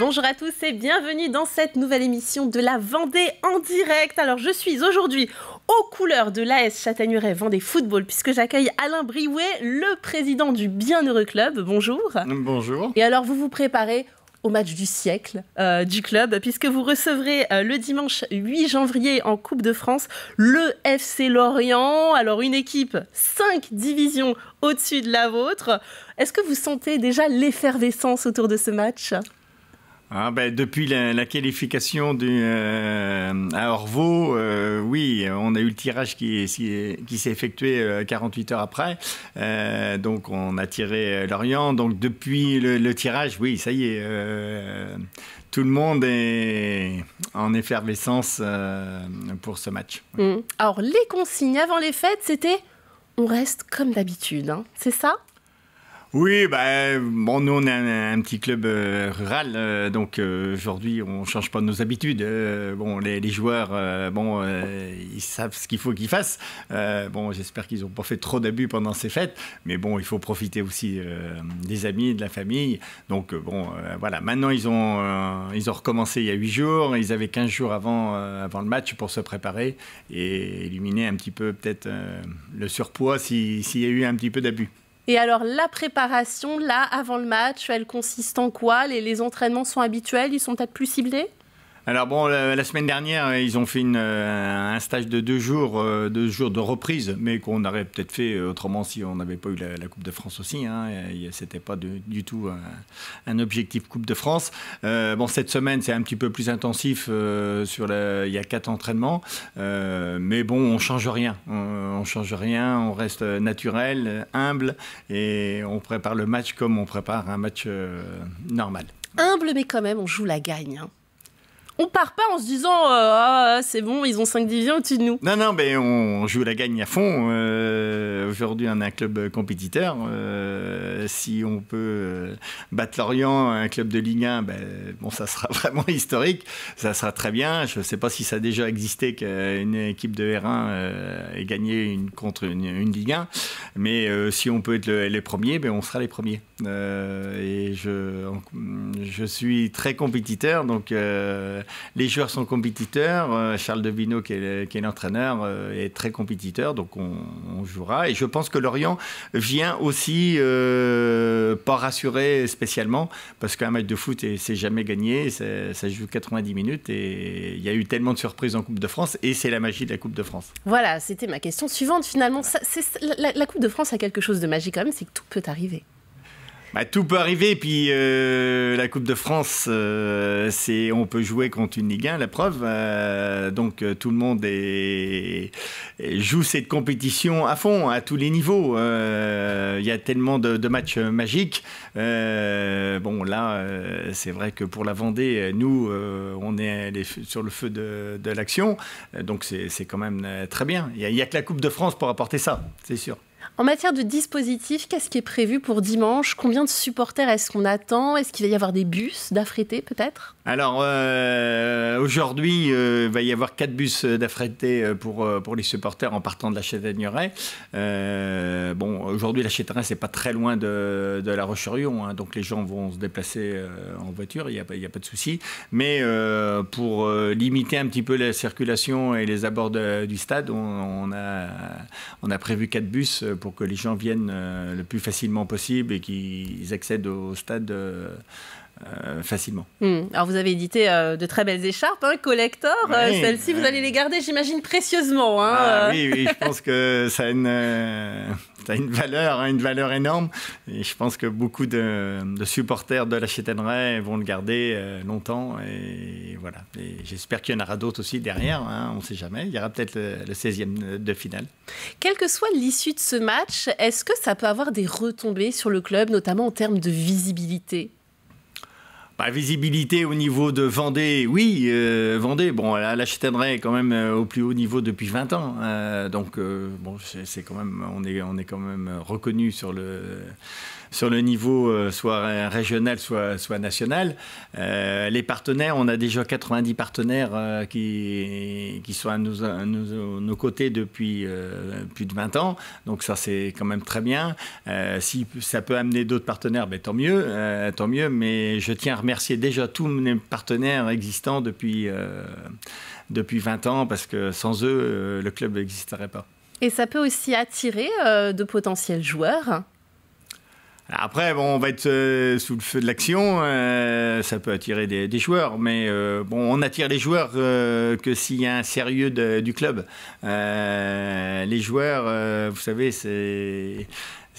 Bonjour à tous et bienvenue dans cette nouvelle émission de la Vendée en direct. Alors je suis aujourd'hui aux couleurs de l'AS Châtaigneraie Vendée Football puisque j'accueille Alain Briouet, le président du Bienheureux Club. Bonjour. Bonjour. Et alors vous vous préparez au match du siècle euh, du club, puisque vous recevrez euh, le dimanche 8 janvier en Coupe de France le FC Lorient. Alors une équipe cinq divisions au-dessus de la vôtre. Est-ce que vous sentez déjà l'effervescence autour de ce match ah, ben, depuis la, qualification du, euh, à Orvaux, euh, oui, on a eu le tirage qui, qui s'est effectué 48 euh, heures après. donc on a tiré Lorient. Donc depuis le, tirage, oui, ça y est, tout le monde est en effervescence pour ce match. Mmh. Alors les consignes avant les fêtes, c'était on reste comme d'habitude, hein. c'est ça oui, ben, bon, nous, on est un, petit club euh, rural, euh, donc euh, aujourd'hui, on ne change pas nos habitudes. bon, les, joueurs, bon, ils savent ce qu'il faut qu'ils fassent. bon, j'espère qu'ils n'ont pas fait trop d'abus pendant ces fêtes, mais bon, il faut profiter aussi des amis, de la famille. Donc, bon, voilà, maintenant, ils ont, ils ont recommencé il y a huit jours, ils avaient quinze jours avant, avant le match pour se préparer et éliminer un petit peu peut-être le surpoids s'il y a eu un petit peu d'abus. Et alors la préparation, là, avant le match, elle consiste en quoi les, entraînements sont habituels, ils sont peut-être plus ciblés alors bon, la, semaine dernière, euh, ils ont fait euh, un stage de deux jours, euh, deux jours de reprise, mais qu'on aurait peut-être fait autrement si on n'avait pas eu la, Coupe de France aussi. Hein. C'était pas du tout un, objectif Coupe de France. bon, cette semaine, c'est un petit peu plus intensif. sur il y a quatre entraînements, mais bon, on change rien. On, change rien. On reste naturel, humble, et on prépare le match comme on prépare un match normal. Humble, mais quand même, on joue la gagne. Hein on part pas en se disant euh, ah, c'est bon, ils ont 5 divisions au-dessus de nous. Non, non, mais on joue la gagne à fond. Euh, aujourd'hui, on a un club euh, compétiteur. si on peut battre l'Orient, un club de Ligue 1, ben, bon, ça sera vraiment historique. Ça sera très bien. Je ne sais pas si ça a déjà existé qu'une équipe de R1 ait gagné une, contre une Ligue 1. Mais euh, si on peut être les premiers, ben, on sera les premiers. Euh, et je, je suis très compétiteur, donc euh, les joueurs sont compétiteurs. Charles Devineau, qui est, l'entraîneur, est, très compétiteur, donc on, jouera. Et je pense que Lorient vient aussi pas rassuré spécialement, parce qu'un match de foot, c'est jamais gagné, ça, joue 90 minutes, et il y a eu tellement de surprises en Coupe de France, et c'est la magie de la Coupe de France. Voilà, c'était ma question suivante finalement. la, Coupe de France a quelque chose de magique quand même, c'est que tout peut arriver. Bah, tout peut arriver, puis euh, la Coupe de France, euh, c'est on peut jouer contre une Ligue 1, la preuve. Euh, donc tout le monde joue cette compétition à fond, à tous les niveaux. Il y a tellement de, matchs magiques. bon, là, c'est vrai que pour la Vendée, nous, on est sur le feu de, l'action. Donc c'est quand même très bien. Il n'y a que la Coupe de France pour apporter ça, c'est sûr. En matière de dispositif, qu'est-ce qui est prévu pour dimanche Combien de supporters est-ce qu'on attend Est-ce qu'il va y avoir des bus d'affrétés peut-être alors euh, aujourd'hui, il euh, va y avoir quatre bus d'affrété euh, pour, pour les supporters en partant de la Châtaigneraie. bon, aujourd'hui, la Châtaigneraie, c'est pas très loin de, la roche hein, donc les gens vont se déplacer en voiture, il n'y a, a, pas de souci. Mais pour limiter un petit peu la circulation et les abords du stade, on, a, on a prévu quatre bus pour que les gens viennent le plus facilement possible et qu'ils accèdent au stade euh, facilement. Hmm. Alors vous avez édité euh, de très belles écharpes, hein, collector. Euh, Celles-ci, vous allez les garder, j'imagine, précieusement. Hein. Ah, oui, oui, je pense que ça a une, valeur, hein, une valeur énorme. Et je pense que beaucoup de, supporters de la Chétanneraie vont le garder longtemps. Et voilà. Et j'espère qu'il y en aura d'autres aussi derrière. on ne sait jamais. Il y aura peut-être le, 16e de finale. Quelle que soit l'issue de ce match, est-ce que ça peut avoir des retombées sur le club, notamment en termes de visibilité bah, visibilité au niveau de Vendée, oui, euh, Vendée, bon, la, la est quand même euh, au plus haut niveau depuis 20 ans. Euh, donc, bon, c'est quand même, on est, on est quand même reconnu sur le sur le niveau soit régional, soit, soit national. les partenaires, on a déjà 90 partenaires qui, qui sont à nos, côtés depuis plus de 20 ans. Donc ça, c'est quand même très bien. si ça peut amener d'autres partenaires, ben, tant mieux, tant mieux. Mais je tiens à remercier déjà tous mes partenaires existants depuis, euh, depuis 20 ans, parce que sans eux, euh, le club n'existerait pas. Et ça peut aussi attirer euh, de potentiels joueurs après, bon, on va être sous le feu de l'action. ça peut attirer des, joueurs, mais bon, on attire les joueurs que s'il y a un sérieux de, du club. les joueurs, vous savez, c'est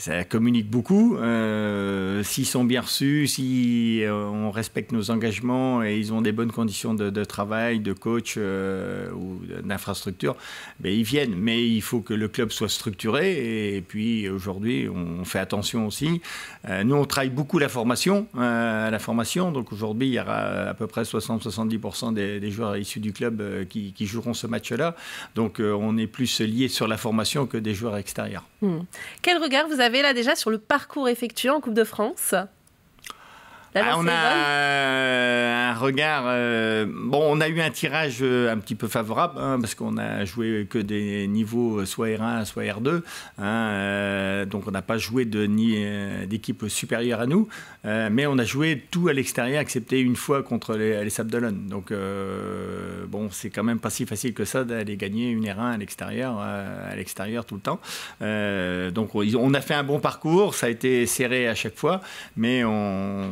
ça communique beaucoup. Euh, s'ils sont bien reçus, si euh, on respecte nos engagements et ils ont des bonnes conditions de, travail, de coach euh, ou d'infrastructure, ben ils viennent. Mais il faut que le club soit structuré. Et puis aujourd'hui, on fait attention aussi. nous, on travaille beaucoup la formation. la formation. Donc aujourd'hui, il y aura à peu près 60-70% des, des, joueurs issus du club qui, joueront ce match-là. Donc on est plus lié sur la formation que des joueurs extérieurs. Hmm. Quel regard vous avez avez là déjà sur le parcours effectué en Coupe de France ah, on a euh, un regard. Euh, bon, on a eu un tirage euh, un petit peu favorable hein, parce qu'on a joué que des niveaux soit R1, soit R2. Hein, donc on n'a pas joué de ni d'équipe supérieure à nous, mais on a joué tout à l'extérieur, excepté une fois contre les, les Sables Donc bon, c'est quand même pas si facile que ça d'aller gagner une R1 à l'extérieur, à l'extérieur tout le temps. donc on a fait un bon parcours, ça a été serré à chaque fois, mais on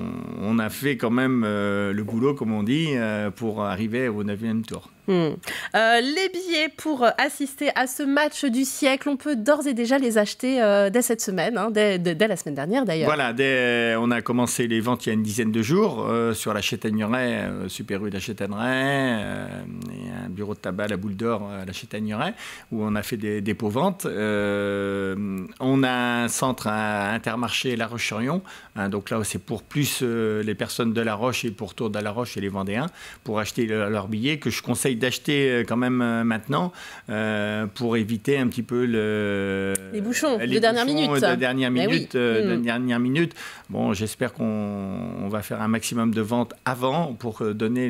on a fait quand même euh, le boulot, comme on dit, euh, pour arriver au 9e tour. Hmm. Euh, les billets pour assister à ce match du siècle, on peut d'ores et déjà les acheter dès cette semaine, hein, dès, la semaine dernière d'ailleurs. Voilà, on a commencé les ventes il y a une dizaine de jours sur la Chétagneraie, Super Rue de la Chétagneraie, un bureau de tabac à la Boule d'Or à la Chétagneraie, où on a fait des dépôts-ventes un centre à Intermarché La Roche-sur-Yon. Hein, donc là, c'est pour plus euh, les personnes de La Roche et pour Tour de La Roche et les Vendéens pour acheter leurs billets que je conseille d'acheter euh, quand même euh, maintenant pour éviter un petit peu le, les bouchons les de dernière minute. De dernière ben minute, de hmm. dernière minute. Bon, j'espère qu'on va faire un maximum de ventes avant pour donner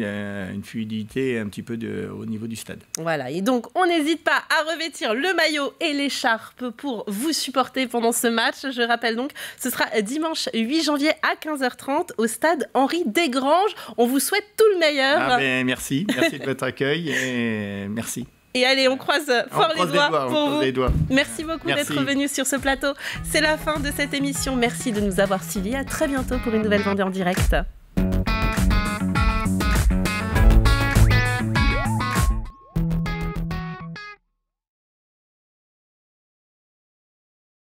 une fluidité un petit peu au niveau du stade. Voilà, et donc on n'hésite pas à revêtir le maillot et l'écharpe pour vous supporter pendant ce ce match. Je rappelle donc, ce sera dimanche 8 janvier à 15h30 au stade Henri Desgranges. On vous souhaite tout le meilleur. Ah ben, merci, merci de votre accueil et merci. Et allez, on croise fort les, doigts pour vous. Merci beaucoup d'être venu sur ce plateau. C'est la fin de cette émission. Merci de nous avoir suivis. À très bientôt pour une nouvelle vendée en direct.